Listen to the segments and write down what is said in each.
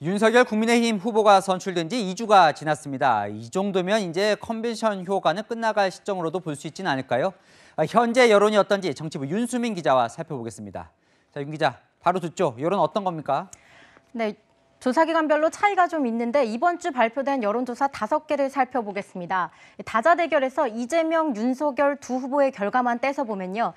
윤석열 국민의힘 후보가 선출된 지 2주가 지났습니다. 이 정도면 이제 컨벤션 효과는 끝나갈 시점으로도 볼 수 있지는 않을까요? 아, 현재 여론이 어떤지 정치부 윤수민 기자와 살펴보겠습니다. 자, 윤 기자, 바로 듣죠. 여론 어떤 겁니까? 네, 조사기관별로 차이가 좀 있는데 이번 주 발표된 여론조사 다섯 개를 살펴보겠습니다. 다자 대결에서 이재명, 윤석열 두 후보의 결과만 떼서 보면요.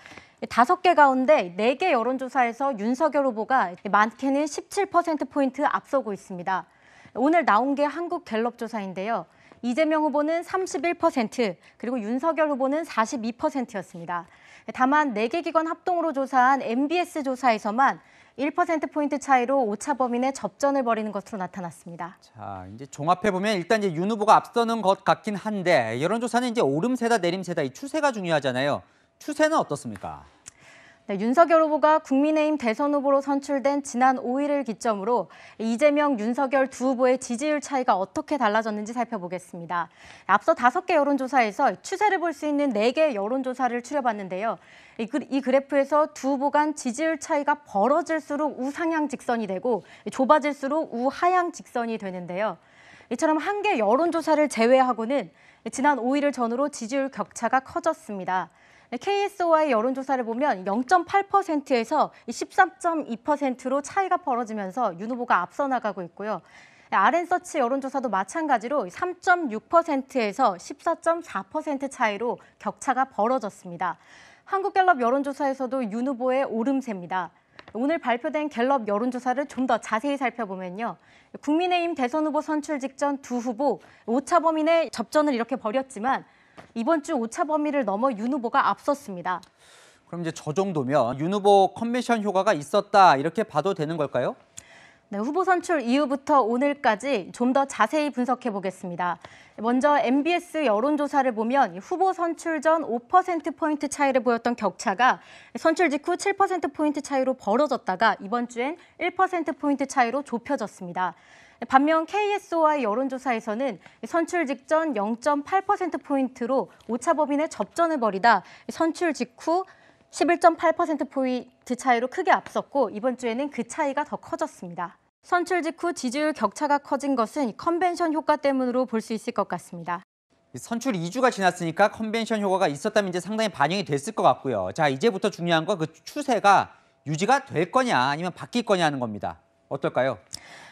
다섯 개 가운데 네 개 여론조사에서 윤석열 후보가 많게는 17%포인트 앞서고 있습니다. 오늘 나온 게 한국 갤럽 조사인데요. 이재명 후보는 31%, 그리고 윤석열 후보는 42%였습니다. 다만 네 개 기관 합동으로 조사한 MBS 조사에서만 1%포인트 차이로 오차범위내 접전을 벌이는 것으로 나타났습니다. 자, 이제 종합해보면 일단 이제 윤 후보가 앞서는 것 같긴 한데 여론조사는 이제 오름세다 내림세다 이 추세가 중요하잖아요. 추세는 어떻습니까? 네, 윤석열 후보가 국민의힘 대선 후보로 선출된 지난 5일을 기점으로 이재명, 윤석열 두 후보의 지지율 차이가 어떻게 달라졌는지 살펴보겠습니다. 앞서 다섯 개 여론조사에서 추세를 볼 수 있는 네 개 여론조사를 추려봤는데요. 그, 이 그래프에서 두 후보 간 지지율 차이가 벌어질수록 우상향 직선이 되고 좁아질수록 우하향 직선이 되는데요. 이처럼 한 개 여론조사를 제외하고는 지난 5일을 전후로 지지율 격차가 커졌습니다. KSOI 여론조사를 보면 0.8%에서 13.2%로 차이가 벌어지면서 윤 후보가 앞서 나가고 있고요. 아랜서치 여론조사도 마찬가지로 3.6%에서 14.4% 차이로 격차가 벌어졌습니다. 한국갤럽 여론조사에서도 윤 후보의 오름세입니다. 오늘 발표된 갤럽 여론조사를 좀 더 자세히 살펴보면요. 국민의힘 대선 후보 선출 직전 두 후보 오차범위 내 접전을 이렇게 벌였지만 이번 주 오차 범위를 넘어 윤 후보가 앞섰습니다. 그럼 이제 저 정도면 윤 후보 컨벤션 효과가 있었다 이렇게 봐도 되는 걸까요? 네, 후보 선출 이후부터 오늘까지 좀 더 자세히 분석해 보겠습니다. 먼저 MBS 여론조사를 보면 후보 선출 전 5%포인트 차이를 보였던 격차가 선출 직후 7%포인트 차이로 벌어졌다가 이번 주엔 1%포인트 차이로 좁혀졌습니다. 네, 반면 KSOI 여론조사에서는 선출 직전 0.8%포인트로 오차범인의 접전을 벌이다 선출 직후 11.8%포인트 차이로 크게 앞섰고 이번 주에는 그 차이가 더 커졌습니다. 선출 직후 지지율 격차가 커진 것은 컨벤션 효과 때문으로 볼 수 있을 것 같습니다. 선출 2주가 지났으니까 컨벤션 효과가 있었다면 이제 상당히 반영이 됐을 것 같고요. 자, 이제부터 중요한 건 그 추세가 유지가 될 거냐 아니면 바뀔 거냐 하는 겁니다. 어떨까요?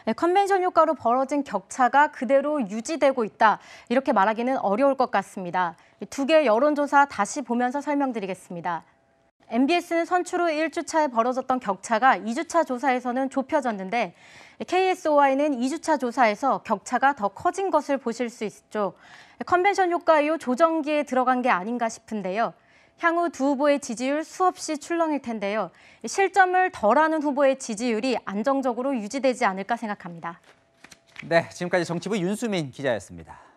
네, 컨벤션 효과로 벌어진 격차가 그대로 유지되고 있다. 이렇게 말하기는 어려울 것 같습니다. 두 개의 여론조사 다시 보면서 설명드리겠습니다. MBS는 선출 후 1주차에 벌어졌던 격차가 2주차 조사에서는 좁혀졌는데 KSOI는 2주차 조사에서 격차가 더 커진 것을 보실 수 있죠. 컨벤션 효과 이후 조정기에 들어간 게 아닌가 싶은데요. 향후 두 후보의 지지율 수없이 출렁일 텐데요. 실점을 덜하는 후보의 지지율이 안정적으로 유지되지 않을까 생각합니다. 네, 지금까지 정치부 윤수민 기자였습니다.